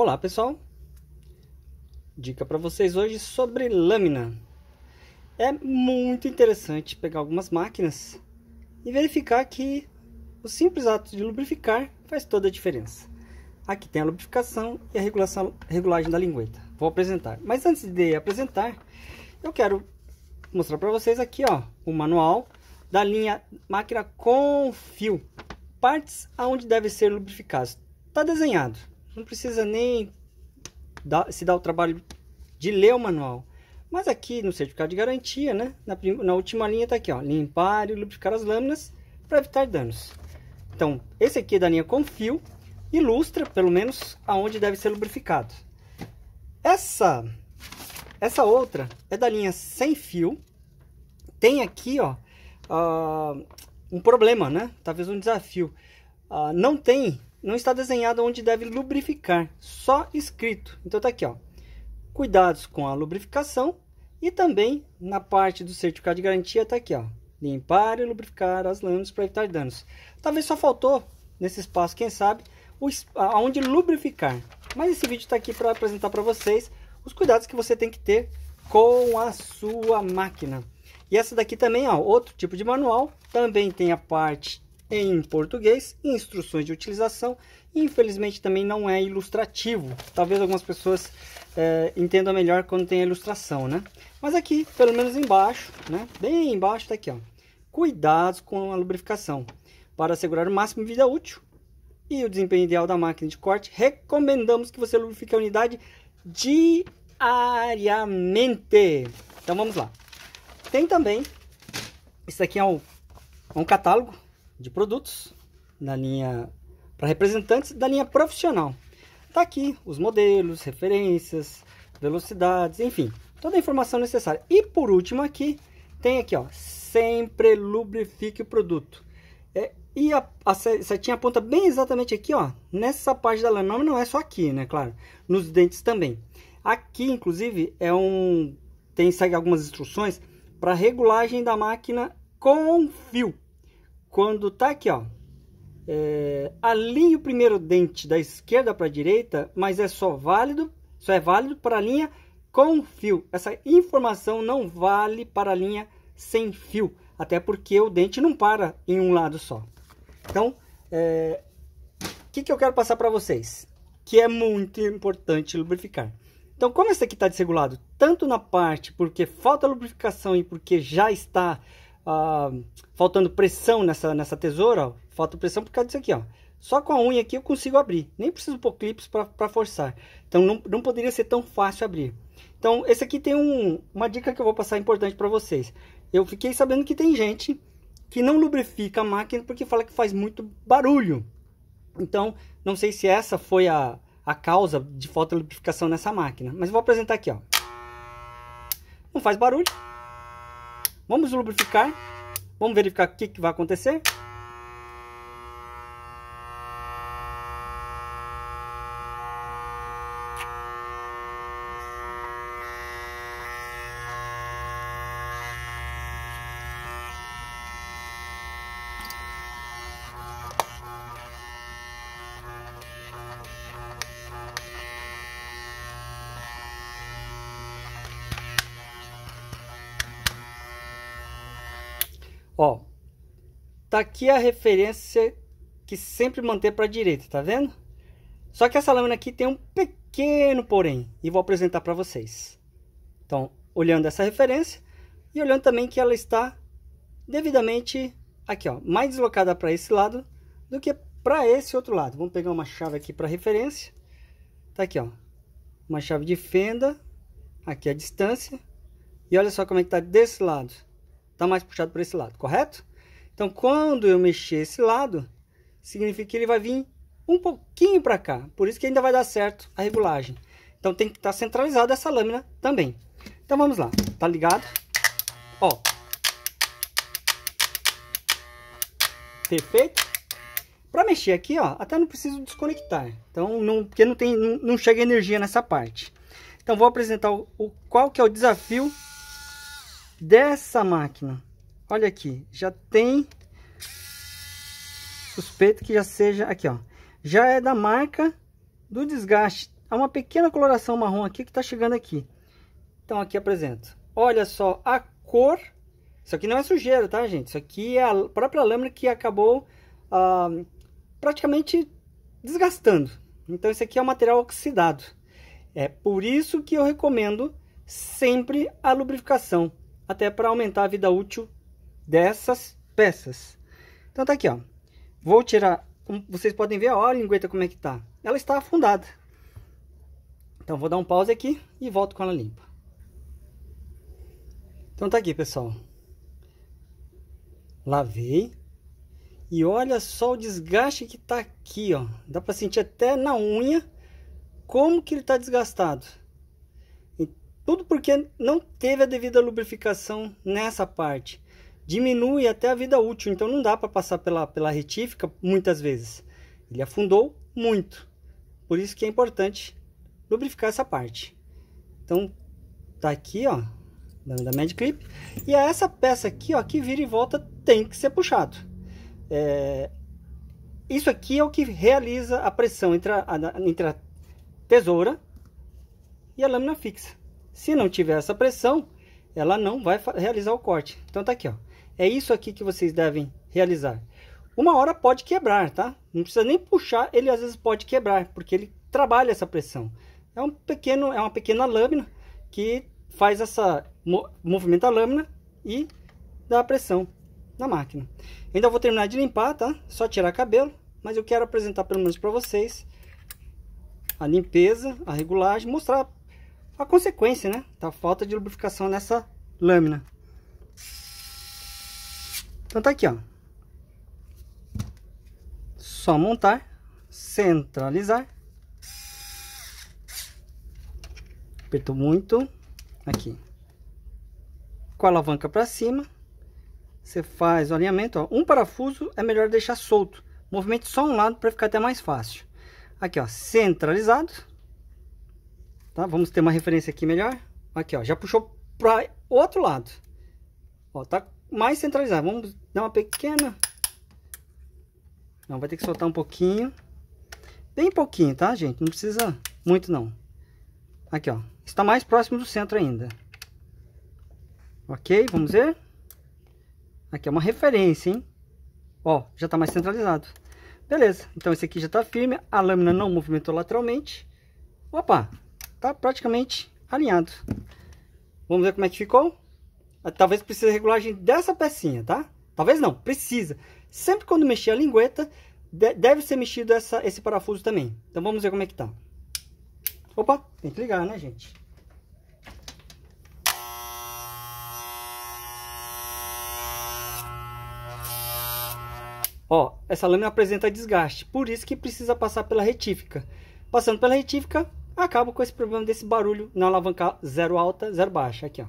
Olá pessoal, dica para vocês hoje sobre lâmina. É muito interessante pegar algumas máquinas e verificar que o simples ato de lubrificar faz toda a diferença. Aqui tem a lubrificação e a regulação, regulagem da lingueta. Vou apresentar. Mas antes de apresentar, eu quero mostrar para vocês aqui ó, o manual da linha máquina com fio. Partes aonde devem ser lubrificados. Está desenhado não precisa nem dar, se dar o trabalho de ler o manual. Mas aqui no certificado de garantia, né, na, na última linha está aqui, ó, limpar e lubrificar as lâminas para evitar danos. Então, esse aqui é da linha com fio, ilustra pelo menos aonde deve ser lubrificado. Essa essa outra é da linha sem fio. Tem aqui, ó, uh, um problema, né? Talvez um desafio. Ah, não tem, não está desenhado onde deve lubrificar, só escrito. Então está aqui, ó. Cuidados com a lubrificação e também na parte do certificado de garantia está aqui, ó. Limpar e lubrificar as lâminas para evitar danos. Talvez só faltou nesse espaço, quem sabe, aonde lubrificar. Mas esse vídeo está aqui para apresentar para vocês os cuidados que você tem que ter com a sua máquina. E essa daqui também, ó, outro tipo de manual. Também tem a parte em português, instruções de utilização, infelizmente também não é ilustrativo. Talvez algumas pessoas é, entendam melhor quando tem a ilustração, né? Mas aqui, pelo menos embaixo, né? Bem embaixo tá aqui, ó. Cuidados com a lubrificação para assegurar o máximo de vida útil e o desempenho ideal da máquina de corte. Recomendamos que você lubrifique a unidade diariamente. Então vamos lá. Tem também, isso aqui é um, um catálogo de produtos, da linha para representantes, da linha profissional. Tá aqui os modelos, referências, velocidades, enfim, toda a informação necessária. E por último aqui, tem aqui, ó, sempre lubrifique o produto. É, e a, a setinha aponta bem exatamente aqui, ó, nessa parte da lâmina, não é só aqui, né, claro, nos dentes também. Aqui, inclusive, é um tem segue algumas instruções para regulagem da máquina com fio quando tá aqui, ó, é, alinhe o primeiro dente da esquerda para a direita, mas é só válido, só é válido para a linha com fio. Essa informação não vale para a linha sem fio, até porque o dente não para em um lado só. Então, é, o que, que eu quero passar para vocês? Que é muito importante lubrificar. Então, como esse aqui está desregulado, tanto na parte porque falta lubrificação e porque já está ah, faltando pressão nessa, nessa tesoura, ó, falta pressão por causa disso aqui, ó. Só com a unha aqui eu consigo abrir, nem preciso pôr clips para forçar. Então não, não poderia ser tão fácil abrir. Então esse aqui tem um, uma dica que eu vou passar importante para vocês. Eu fiquei sabendo que tem gente que não lubrifica a máquina porque fala que faz muito barulho. Então não sei se essa foi a, a causa de falta de lubrificação nessa máquina, mas vou apresentar aqui, ó. Não faz barulho, Vamos lubrificar. Vamos verificar o que, que vai acontecer. tá aqui a referência que sempre manter para a direita, tá vendo? Só que essa lâmina aqui tem um pequeno porém, e vou apresentar para vocês. Então, olhando essa referência e olhando também que ela está devidamente aqui, ó, mais deslocada para esse lado do que para esse outro lado. Vamos pegar uma chave aqui para referência. Tá aqui, ó, uma chave de fenda, aqui a distância. E olha só como é que tá desse lado. Tá mais puxado para esse lado, correto? Então, quando eu mexer esse lado, significa que ele vai vir um pouquinho para cá. Por isso que ainda vai dar certo a regulagem. Então, tem que estar tá centralizada essa lâmina também. Então, vamos lá. Tá ligado? Ó. Perfeito? Para mexer aqui, ó, até não preciso desconectar. Então, não, porque não, tem, não, não chega energia nessa parte. Então, vou apresentar o, o qual que é o desafio dessa máquina. Olha aqui, já tem suspeito que já seja aqui, ó. Já é da marca do desgaste. Há uma pequena coloração marrom aqui que tá chegando aqui. Então aqui apresento. Olha só a cor. Isso aqui não é sujeira, tá, gente? Isso aqui é a própria lâmina que acabou ah, praticamente desgastando. Então esse aqui é um material oxidado. É por isso que eu recomendo sempre a lubrificação, até para aumentar a vida útil dessas peças. Então tá aqui, ó. Vou tirar, vocês podem ver ó, a lingueta como é que tá. Ela está afundada. Então vou dar um pause aqui e volto com ela limpa. Então tá aqui, pessoal. Lavei. E olha só o desgaste que tá aqui, ó. Dá para sentir até na unha como que ele tá desgastado. E tudo porque não teve a devida lubrificação nessa parte diminui até a vida útil, então não dá para passar pela, pela retífica muitas vezes. Ele afundou muito, por isso que é importante lubrificar essa parte. Então, tá aqui, ó, da Mad Clip, e é essa peça aqui, ó, que vira e volta tem que ser puxado. É... Isso aqui é o que realiza a pressão entre a, a, entre a tesoura e a lâmina fixa. Se não tiver essa pressão, ela não vai realizar o corte. Então tá aqui, ó. É isso aqui que vocês devem realizar. Uma hora pode quebrar, tá? Não precisa nem puxar, ele às vezes pode quebrar, porque ele trabalha essa pressão. É, um pequeno, é uma pequena lâmina que faz essa movimenta a lâmina e dá a pressão na máquina. Ainda vou terminar de limpar, tá? Só tirar cabelo, mas eu quero apresentar pelo menos para vocês a limpeza, a regulagem, mostrar a consequência, né? Da falta de lubrificação nessa lâmina. Então tá aqui, ó. Só montar, centralizar. Apertou muito. Aqui. Com a alavanca para cima, você faz o alinhamento, ó. Um parafuso é melhor deixar solto. movimento só um lado para ficar até mais fácil. Aqui, ó, centralizado. Tá? Vamos ter uma referência aqui melhor. Aqui, ó, já puxou para outro lado. Ó, tá mais centralizado. Vamos Dá uma pequena... Não, vai ter que soltar um pouquinho. Bem pouquinho, tá, gente? Não precisa muito, não. Aqui, ó. Está mais próximo do centro ainda. Ok, vamos ver. Aqui é uma referência, hein? Ó, já está mais centralizado. Beleza, então esse aqui já está firme, a lâmina não movimentou lateralmente. Opa, está praticamente alinhado. Vamos ver como é que ficou? Talvez precise regulagem dessa pecinha, tá? Talvez não, precisa. Sempre quando mexer a lingueta, deve ser mexido essa, esse parafuso também. Então vamos ver como é que tá. Opa, tem que ligar, né, gente? Ó, essa lâmina apresenta desgaste, por isso que precisa passar pela retífica. Passando pela retífica, acaba com esse problema desse barulho na alavanca zero alta, zero baixa. Aqui, ó.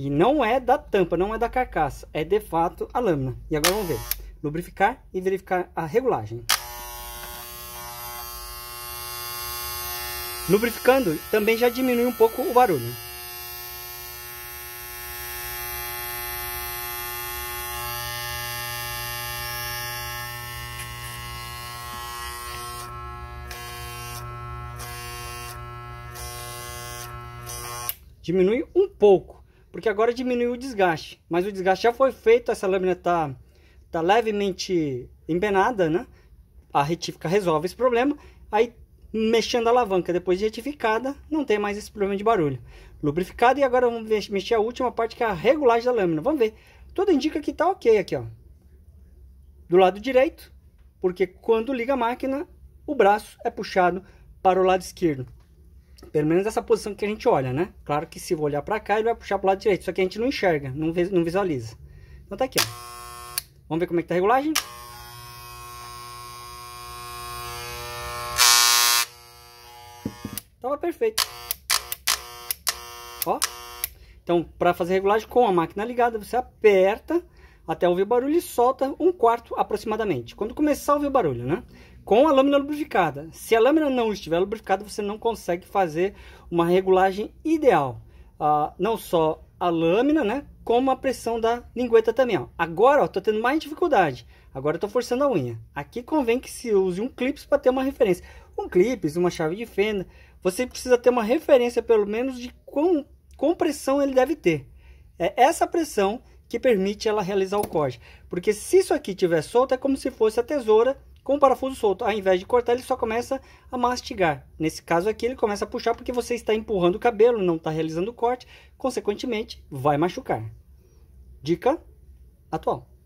E não é da tampa, não é da carcaça, é de fato a lâmina. E agora vamos ver. Lubrificar e verificar a regulagem. Lubrificando também já diminui um pouco o barulho. Diminui um pouco porque agora diminuiu o desgaste. Mas o desgaste já foi feito, essa lâmina está tá levemente empenada, né? A retífica resolve esse problema. Aí, mexendo a alavanca depois de retificada, não tem mais esse problema de barulho. Lubrificado e agora vamos mexer a última parte que é a regulagem da lâmina. Vamos ver. Tudo indica que está ok aqui, ó. Do lado direito, porque quando liga a máquina, o braço é puxado para o lado esquerdo. Pelo menos essa posição que a gente olha, né? Claro que se eu olhar para cá, ele vai puxar para o lado direito. Só que a gente não enxerga, não, não visualiza. Então tá aqui, ó. Vamos ver como é que tá a regulagem? Tava perfeito. Ó. Então, para fazer regulagem com a máquina ligada, você aperta até ouvir o barulho e solta um quarto aproximadamente. Quando começar a ouvir o barulho, né? com a lâmina lubrificada. Se a lâmina não estiver lubrificada, você não consegue fazer uma regulagem ideal. Ah, não só a lâmina, né? Como a pressão da lingueta também. Ó. Agora, estou tendo mais dificuldade. Agora estou forçando a unha. Aqui convém que se use um clipe para ter uma referência. Um clipe, uma chave de fenda. Você precisa ter uma referência, pelo menos, de quão, quão pressão ele deve ter. É essa pressão que permite ela realizar o corte. Porque se isso aqui tiver solto, é como se fosse a tesoura com o parafuso solto, ao invés de cortar, ele só começa a mastigar. Nesse caso aqui, ele começa a puxar porque você está empurrando o cabelo, não está realizando o corte, consequentemente, vai machucar. Dica atual.